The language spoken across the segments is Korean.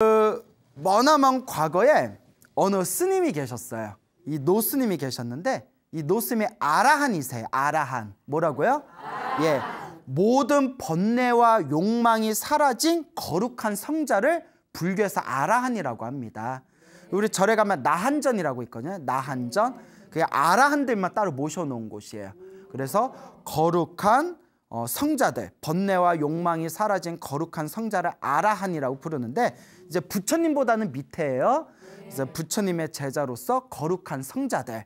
그 머나먼 과거에 어느 스님이 계셨어요. 이 노스님이 계셨는데 이 노스님이 아라한이세요. 아라한. 뭐라고요? 아라한. 예. 모든 번뇌와 욕망이 사라진 거룩한 성자를 불교에서 아라한이라고 합니다. 네. 우리 절에 가면 나한전이라고 있거든요. 나한전. 그게 아라한들만 따로 모셔놓은 곳이에요. 그래서 거룩한 어, 성자들, 번뇌와 욕망이 사라진 거룩한 성자를 아라한이라고 부르는데 이제 부처님보다는 밑에예요. 그래서 부처님의 제자로서 거룩한 성자들.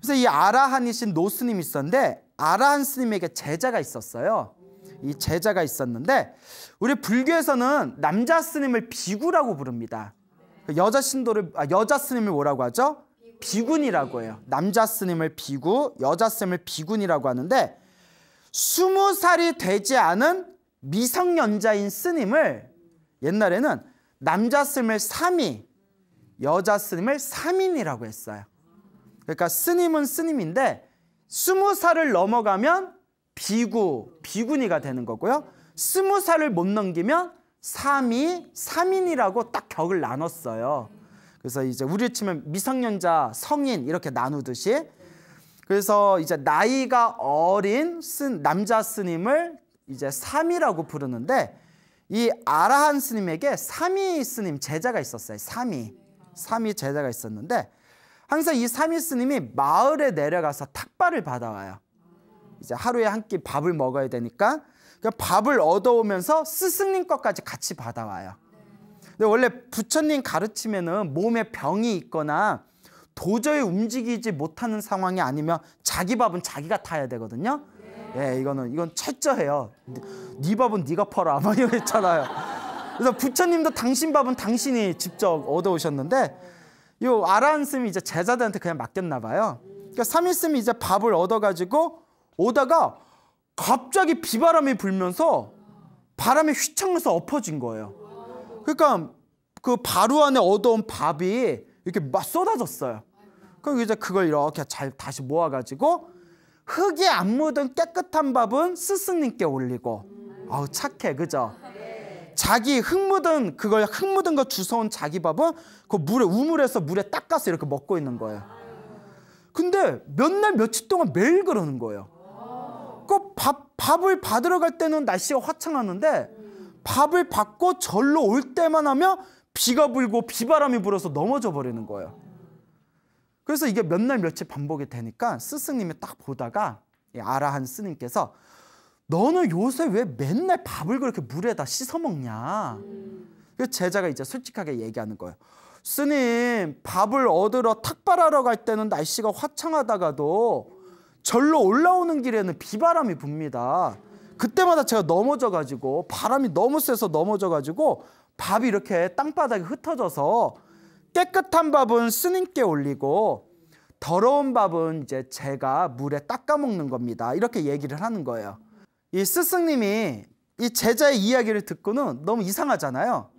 그래서 이 아라한이신 노스님 있었는데 아라한 스님에게 제자가 있었어요. 이 제자가 있었는데 우리 불교에서는 남자 스님을 비구라고 부릅니다. 그 여자 신도를 아, 여자 스님을 뭐라고 하죠? 비군이라고 해요. 남자 스님을 비구, 여자 스님을 비군이라고 하는데 스무 살이 되지 않은 미성년자인 스님을 옛날에는 남자 스님을 3위 여자 스님을 3인이라고 했어요. 그러니까 스님은 스님인데 스무 살을 넘어가면 비구, 비구니가 되는 거고요. 스무 살을 못 넘기면 삼이, 삼인이라고 딱 격을 나눴어요. 그래서 이제 우리 치면 미성년자, 성인 이렇게 나누듯이 그래서 이제 나이가 어린 남자 스님을 이제 삼이라고 부르는데 이 아라한 스님에게 삼위 스님 제자가 있었어요. 삼위. 삼위 제자가 있었는데 항상 이 삼위 스님이 마을에 내려가서 탁발을 받아와요. 이제 하루에 한 끼 밥을 먹어야 되니까 그 밥을 얻어오면서 스승님 것까지 같이 받아와요. 근데 원래 부처님 가르침에는 몸에 병이 있거나 도저히 움직이지 못하는 상황이 아니면 자기 밥은 자기가 타야 되거든요. 예, 이거는 이건 철저해요. 네 밥은 네가 팔아 막 이랬잖아요. 그래서 부처님도 당신 밥은 당신이 직접 얻어오셨는데 요 아라한스미 이제 제자들한테 그냥 맡겼나 봐요. 그러니까 삼일스미 이제 밥을 얻어가지고 오다가 갑자기 비바람이 불면서 바람이 휘청해서 엎어진 거예요. 그러니까 그 바루 안에 얻어온 밥이 이렇게 막 쏟아졌어요. 그럼 이제 그걸 이렇게 잘 다시 모아가지고 흙에 안 묻은 깨끗한 밥은 스승님께 올리고 아우 착해 그죠? 자기 흙 묻은 그걸 흙 묻은 거 주워온 자기 밥은 그 물에 우물에서 물에 닦아서 이렇게 먹고 있는 거예요. 근데 몇 날 며칠 동안 매일 그러는 거예요. 그 밥, 밥을 받으러 갈 때는 날씨가 화창하는데 밥을 받고 절로 올 때만 하면 비가 불고 비바람이 불어서 넘어져 버리는 거예요. 그래서 이게 몇 날 며칠 반복이 되니까 스승님이 딱 보다가 아라한 스님께서 너는 요새 왜 맨날 밥을 그렇게 물에다 씻어 먹냐? 그 제자가 이제 솔직하게 얘기하는 거예요. 스님, 밥을 얻으러 탁발하러 갈 때는 날씨가 화창하다가도 절로 올라오는 길에는 비바람이 붑니다. 그때마다 제가 넘어져 가지고 바람이 너무 세서 넘어져 가지고 밥이 이렇게 땅바닥에 흩어져서 깨끗한 밥은 스님께 올리고 더러운 밥은 이제 제가 물에 닦아 먹는 겁니다. 이렇게 얘기를 하는 거예요. 이 스승님이 이 제자의 이야기를 듣고는 너무 이상하잖아요.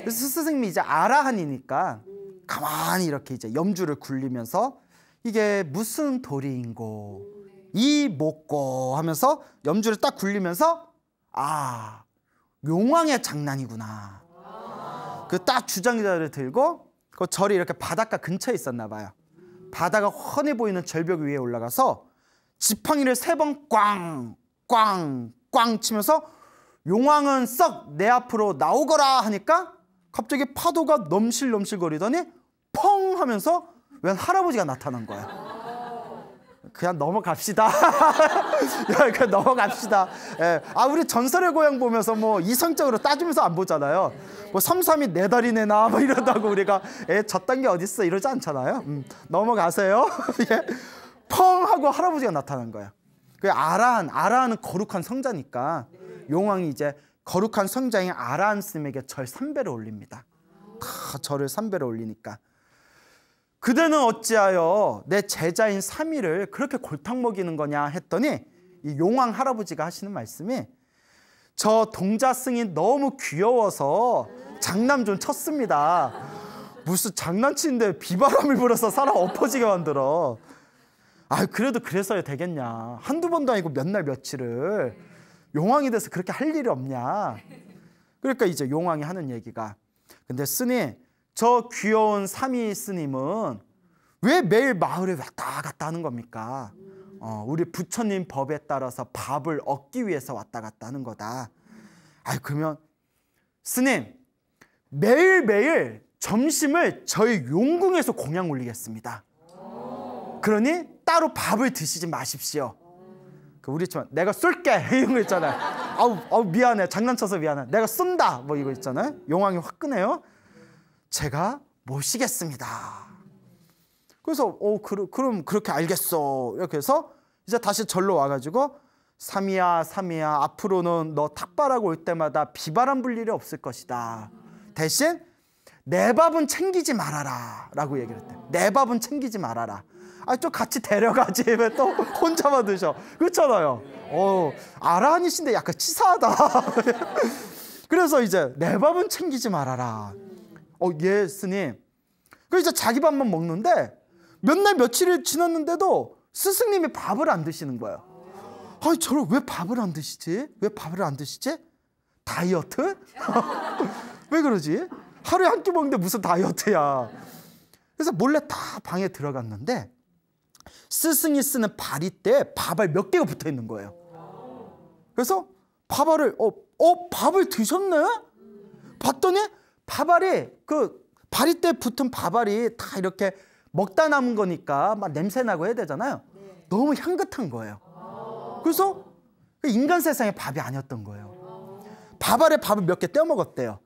그래서 스승님이 이제 아라한이니까 가만히 이렇게 이제 염주를 굴리면서 이게 무슨 도리인고 이 못고 하면서 염주를 딱 굴리면서 아 용왕의 장난이구나. 그 딱 주장자를 들고 그 절이 이렇게 바닷가 근처에 있었나 봐요. 바다가 훤해 보이는 절벽 위에 올라가서 지팡이를 세 번 꽝, 꽝, 꽝 치면서 용왕은 썩 내 앞으로 나오거라 하니까 갑자기 파도가 넘실넘실 거리더니 펑 하면서 웬 할아버지가 나타난 거야. 그냥 넘어갑시다. 그냥 넘어갑시다. 예. 아, 우리 전설의 고향 보면서 뭐 이성적으로 따지면서 안 보잖아요. 뭐 삼삼이 내 다리 내나 뭐 이런다고 우리가 에, 저딴 게 어딨어 이러지 않잖아요. 음, 넘어가세요. 예. 펑 하고 할아버지가 나타난 거야. 그 아라한, 아라한은 거룩한 성자니까 용왕이 이제 거룩한 성자인 아라한스님에게 절 3배를 올립니다. 다 절을 3배를 올리니까. 그대는 어찌하여 내 제자인 사미를 그렇게 골탕 먹이는 거냐 했더니 이 용왕 할아버지가 하시는 말씀이 저 동자승이 너무 귀여워서 장남 좀 쳤습니다. 무슨 장난치는데 비바람을 불어서 사람 엎어지게 만들어. 아 그래도 그래서야 되겠냐. 한두 번도 아니고 몇 날 며칠을 용왕이 돼서 그렇게 할 일이 없냐. 그러니까 이제 용왕이 하는 얘기가 근데 스님 저 귀여운 삼위 스님은 왜 매일 마을에 왔다 갔다 하는 겁니까? 어, 우리 부처님 법에 따라서 밥을 얻기 위해서 왔다 갔다 하는 거다. 아, 그러면 스님 매일매일 점심을 저희 용궁에서 공양 올리겠습니다. 그러니 따로 밥을 드시지 마십시오. 그 우리 전 내가 쏠게 이런 거 있잖아요. 아우 아우 미안해 장난쳐서 미안해. 내가 쏜다 뭐 이거 있잖아요. 용왕이 화끈해요. 제가 모시겠습니다. 그래서 어 그러, 그럼 그렇게 알겠어 이렇게 해서 이제 다시 절로 와가지고 삼이야 삼이야 앞으로는 너 탁발하고 올 때마다 비바람 불 일이 없을 것이다. 대신 내 밥은 챙기지 말아라 라고 얘기를 했대. 내 밥은 챙기지 말아라. 아좀 같이 데려가지 왜 또 혼자만 드셔 그렇잖아요 어 아라니신데 약간 치사하다 그래서 이제 내 밥은 챙기지 말아라 어, 예, 스님. 그래서 자기 밥만 먹는데 몇 날 며칠을 지났는데도 스승님이 밥을 안 드시는 거예요. 아니, 저를 왜 밥을 안 드시지? 왜 밥을 안 드시지? 다이어트? 왜 그러지? 하루에 한 끼 먹는데 무슨 다이어트야. 그래서 몰래 다 방에 들어갔는데 스승이 쓰는 바리대에 밥알 몇 개가 붙어 있는 거예요. 그래서 밥알을 어, 어 밥을 드셨네? 봤더니 밥알이 그 발이 때 붙은 밥알이 다 이렇게 먹다 남은 거니까 막 냄새 나고 해야 되잖아요. 네. 너무 향긋한 거예요. 아 그래서 그 인간 세상의 밥이 아니었던 거예요. 아 밥알에 밥을 몇 개 떼어 먹었대요.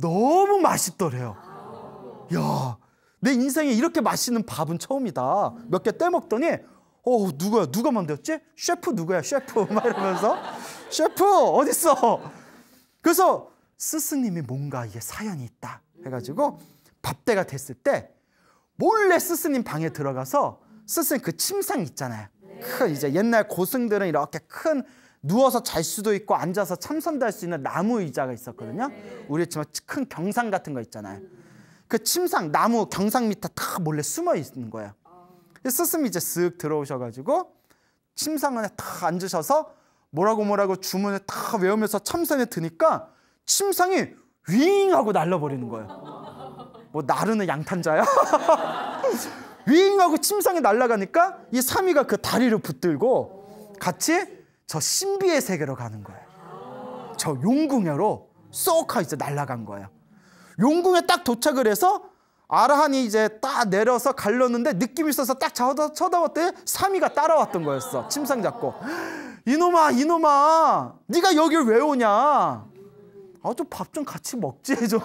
너무 맛있더래요. 아 야, 내 인생에 이렇게 맛있는 밥은 처음이다. 몇 개떼 먹더니 어 누구야 누가 만들었지? 셰프 누구야 셰프 막 이러면서 셰프 어딨어? 그래서 스승님이 뭔가 이게 사연이 있다 해가지고 밥때가 됐을 때 몰래 스승님 방에 들어가서 스승님 그 침상 있잖아요. 큰 네. 그 이제 옛날 고승들은 이렇게 큰 누워서 잘 수도 있고 앉아서 참선도 할 수 있는 나무 의자가 있었거든요. 네. 우리 지금 큰 경상 같은 거 있잖아요. 그 침상 나무 경상 밑에 다 몰래 숨어 있는 거예요. 아. 스승이 이제 쓱 들어오셔가지고 침상 안에 다 앉으셔서 뭐라고 뭐라고 주문을 다 외우면서 참선에 드니까 침상이윙 하고 날라버리는 거예요. 뭐 나르는 양탄자야? 윙 하고 침상이 날아가니까 이 사미가 그 다리를 붙들고 같이 저 신비의 세계로 가는 거예요. 저 용궁여로 쏙 하고 이제 날아간 거예요. 용궁에 딱 도착을 해서 아라한이 이제 딱 내려서 갈렸는데 느낌 이 있어서 딱 쳐다, 쳐다봤더니 사미가 따라왔던 거였어. 침상 잡고. 이놈아 이놈아 네가 여길 왜 오냐. 아좀밥좀 같이 먹지 좀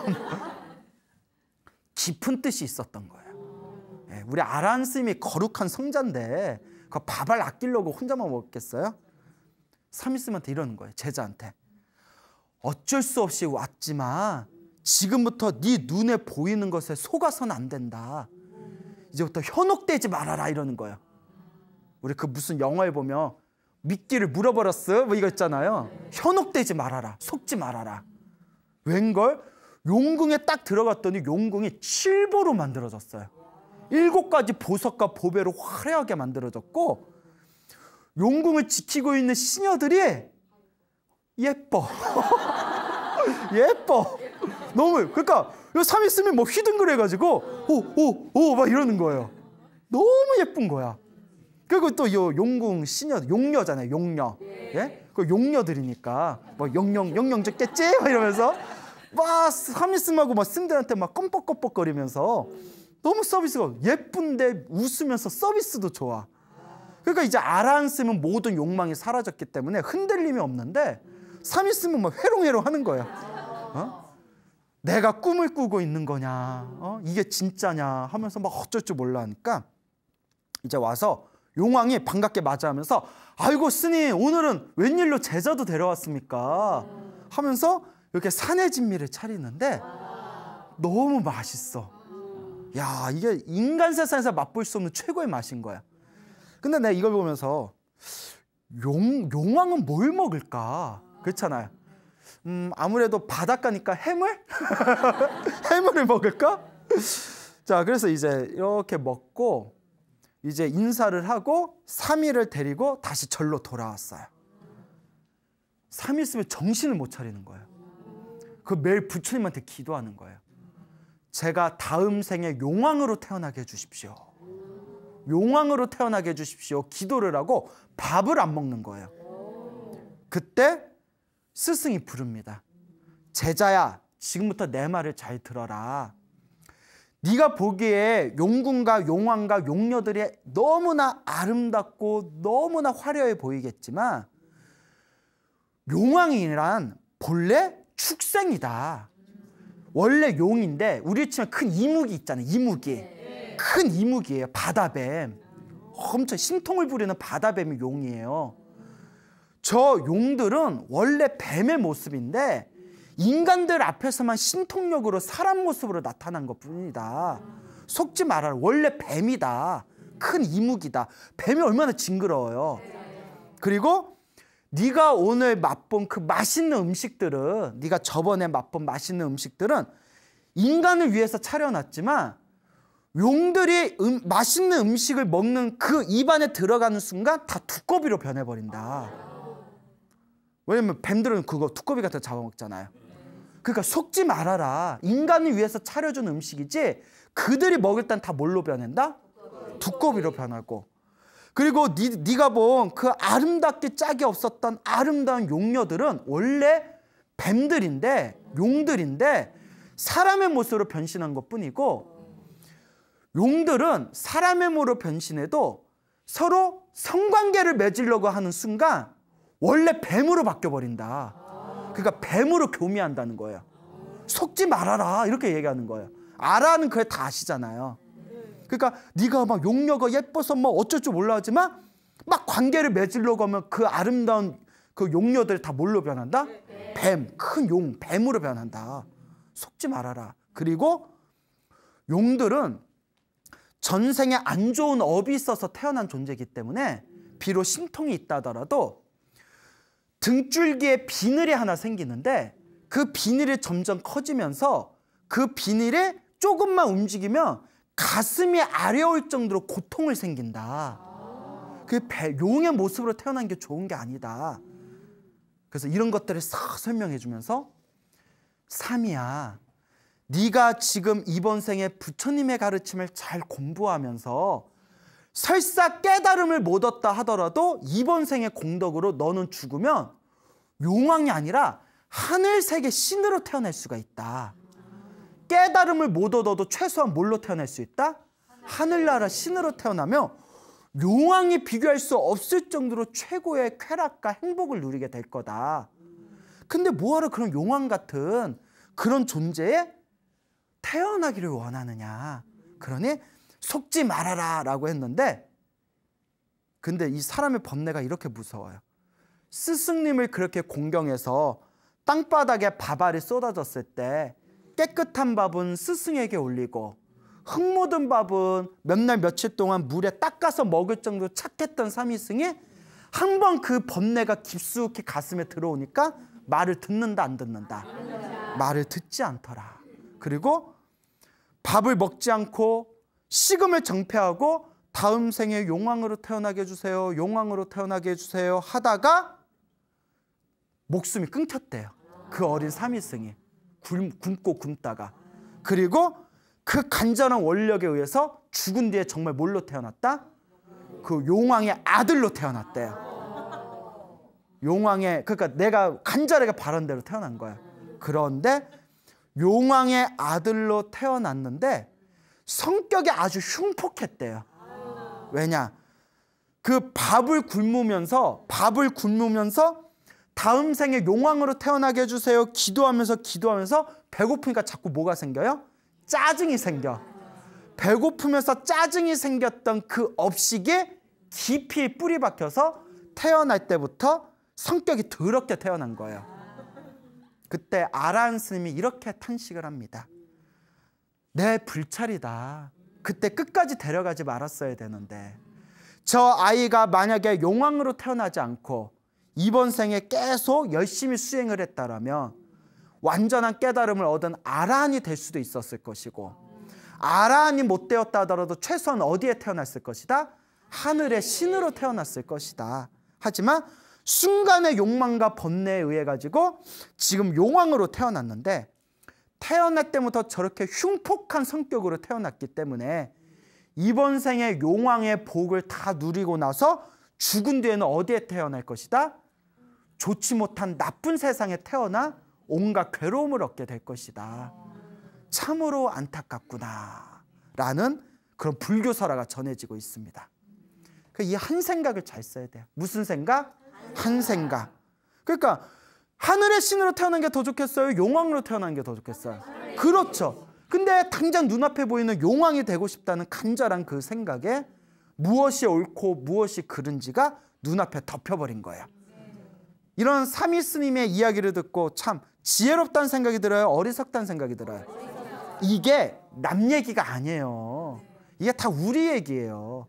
깊은 뜻이 있었던 거예요. 예, 우리 아란 스님이 거룩한 성자인데 그 밥을 아끼려고 혼자만 먹겠어요? 삼이스님한테 이러는 거예요. 제자한테. 어쩔 수 없이 왔지만 지금부터 네 눈에 보이는 것에 속아선 안 된다. 이제부터 현혹되지 말아라 이러는 거예요. 우리 그 무슨 영화에 보면 미끼를 물어버렸어 뭐 이거 있잖아요. 현혹되지 말아라. 속지 말아라. 웬걸? 용궁에 딱 들어갔더니 용궁이 칠보로 만들어졌어요. 일곱 가지 보석과 보배로 화려하게 만들어졌고 용궁을 지키고 있는 시녀들이 예뻐. 예뻐. 너무 그러니까 삼 있으면 뭐 휘둥그레가지고 오 오오막 이러는 거예요. 너무 예쁜 거야. 그리고 또 요 용궁 시녀 용녀잖아요. 용녀. 예? 그 용녀들이니까 뭐 영영 영영 줬겠지? 막 이러면서 와, 하미스하고 막 쌤들한테 막 껌뻑껌뻑거리면서 너무 서비스가 예쁜데 웃으면서 서비스도 좋아. 그러니까 이제 아라한 쌤은 모든 욕망이 사라졌기 때문에 흔들림이 없는데 사미쌤면막 회롱회롱 하는 거야. 어? 내가 꿈을 꾸고 있는 거냐, 어? 이게 진짜냐 하면서 막 어쩔 줄 몰라 하니까 이제 와서 용왕이 반갑게 맞이하면서 아이고 스님 오늘은 웬일로 제자도 데려왔습니까? 하면서 이렇게 산의 진미를 차리는데 너무 맛있어. 야, 이게 인간 세상에서 맛볼 수 없는 최고의 맛인 거야. 근데 내가 이걸 보면서 용, 용왕은 뭘 먹을까? 그렇잖아요. 음, 아무래도 바닷가니까 해물? 해물을 먹을까? 자, 그래서 이제 이렇게 먹고 이제 인사를 하고 3일을 데리고 다시 절로 돌아왔어요. 3일 있으면 정신을 못 차리는 거예요. 그 매일 부처님한테 기도하는 거예요. 제가 다음 생에 용왕으로 태어나게 해주십시오. 용왕으로 태어나게 해주십시오. 기도를 하고 밥을 안 먹는 거예요. 그때 스승이 부릅니다. 제자야, 지금부터 내 말을 잘 들어라. 네가 보기에 용군과 용왕과 용녀들이 너무나 아름답고 너무나 화려해 보이겠지만 용왕이란 본래 축생이다. 원래 용인데 우리 치면 큰 이무기 있잖아요. 이무기. 큰 이무기예요. 바다뱀. 엄청 신통을 부리는 바다뱀이 용이에요. 저 용들은 원래 뱀의 모습인데 인간들 앞에서만 신통력으로 사람 모습으로 나타난 것 뿐이다. 속지 말아라. 원래 뱀이다. 큰 이무기다. 뱀이 얼마나 징그러워요. 그리고 네가 오늘 맛본 그 맛있는 음식들은 네가 저번에 맛본 맛있는 음식들은 인간을 위해서 차려놨지만 용들이 음, 맛있는 음식을 먹는 그 입안에 들어가는 순간 다 두꺼비로 변해버린다. 왜냐면 뱀들은 그거 두꺼비 같은 거 잡아먹잖아요. 그러니까 속지 말아라. 인간을 위해서 차려준 음식이지 그들이 먹을 땐 다 뭘로 변한다? 두꺼비로 변하고. 그리고 니, 네가 본 그 아름답게 짝이 없었던 아름다운 용녀들은 원래 뱀들인데 용들인데 사람의 모습으로 변신한 것뿐이고 용들은 사람의 모로 변신해도 서로 성관계를 맺으려고 하는 순간 원래 뱀으로 바뀌어 버린다. 그러니까 뱀으로 교미한다는 거예요. 속지 말아라 이렇게 얘기하는 거예요. 아라는 그게 다 아시잖아요. 그러니까 네가 막 용녀가 예뻐서 뭐 어쩔 줄 몰라 하지만 막 관계를 맺으려고 하면 그 아름다운 그 용녀들 다 뭘로 변한다? 네, 네. 뱀, 큰 용, 뱀으로 변한다. 속지 말아라. 그리고 용들은 전생에 안 좋은 업이 있어서 태어난 존재이기 때문에 비록 신통이 있다더라도 등줄기에 비늘이 하나 생기는데 그 비늘이 점점 커지면서 그 비늘에 조금만 움직이면 가슴이 아려울 정도로 고통을 생긴다. 그 용의 모습으로 태어난 게 좋은 게 아니다. 그래서 이런 것들을 싹 설명해 주면서 삼이야 네가 지금 이번 생에 부처님의 가르침을 잘 공부하면서 설사 깨달음을 못 얻다 하더라도 이번 생의 공덕으로 너는 죽으면 용왕이 아니라 하늘세계 신으로 태어날 수가 있다. 깨달음을 못 얻어도 최소한 뭘로 태어날 수 있다? 하늘나라 신으로 태어나며 용왕이 비교할 수 없을 정도로 최고의 쾌락과 행복을 누리게 될 거다. 근데 뭐하러 그런 용왕 같은 그런 존재에 태어나기를 원하느냐. 그러니 속지 말아라 라고 했는데 근데 이 사람의 번뇌가 이렇게 무서워요. 스승님을 그렇게 공경해서 땅바닥에 밥알이 쏟아졌을 때 깨끗한 밥은 스승에게 올리고 흙 묻은 밥은 몇 날 며칠 동안 물에 닦아서 먹을 정도로 착했던 삼위승이 한 번 그 번뇌가 깊숙이 가슴에 들어오니까 말을 듣는다 안 듣는다 말을 듣지 않더라 그리고 밥을 먹지 않고 식음을 정패하고 다음 생에 용왕으로 태어나게 해주세요 용왕으로 태어나게 해주세요 하다가 목숨이 끊겼대요 그 어린 삼위승이 굶고 굶다가 그리고 그 간절한 원력에 의해서 죽은 뒤에 정말 뭘로 태어났다? 그 용왕의 아들로 태어났대요. 용왕의 그러니까 내가 간절하게 바란 대로 태어난 거야. 그런데 용왕의 아들로 태어났는데 성격이 아주 흉폭했대요. 왜냐? 그 밥을 굶으면서 밥을 굶으면서 다음 생에 용왕으로 태어나게 해주세요. 기도하면서 기도하면서 배고프니까 자꾸 뭐가 생겨요? 짜증이 생겨. 배고프면서 짜증이 생겼던 그 업식에 깊이 뿌리 박혀서 태어날 때부터 성격이 더럽게 태어난 거예요. 그때 아란 스님이 이렇게 탄식을 합니다. 내 불찰이다. 그때 끝까지 데려가지 말았어야 되는데 저 아이가 만약에 용왕으로 태어나지 않고 이번 생에 계속 열심히 수행을 했다라면 완전한 깨달음을 얻은 아란이 될 수도 있었을 것이고 아란이 못 되었다 하더라도 최소한 어디에 태어났을 것이다? 하늘의 신으로 태어났을 것이다. 하지만 순간의 욕망과 번뇌에 의해 가지고 지금 용왕으로 태어났는데 태어날 때부터 저렇게 흉폭한 성격으로 태어났기 때문에 이번 생에 용왕의 복을 다 누리고 나서 죽은 뒤에는 어디에 태어날 것이다? 좋지 못한 나쁜 세상에 태어나 온갖 괴로움을 얻게 될 것이다. 참으로 안타깝구나. 라는 그런 불교설화가 전해지고 있습니다. 그러니까 이한 생각을 잘 써야 돼요. 무슨 생각? 한 생각. 그러니까 하늘의 신으로 태어난 게 더 좋겠어요? 용왕으로 태어난 게 더 좋겠어요? 그렇죠. 근데 당장 눈앞에 보이는 용왕이 되고 싶다는 간절한 그 생각에 무엇이 옳고 무엇이 그른지가 눈앞에 덮여버린 거예요. 이런 삼위 스님의 이야기를 듣고 참 지혜롭다는 생각이 들어요. 어리석다는 생각이 들어요. 이게 남 얘기가 아니에요. 이게 다 우리 얘기예요.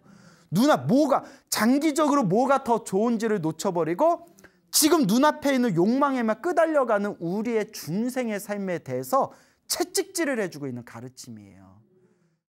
누나 뭐가 장기적으로 뭐가 더 좋은지를 놓쳐버리고 지금 눈앞에 있는 욕망에만 끄달려가는 우리의 중생의 삶에 대해서 채찍질을 해주고 있는 가르침이에요.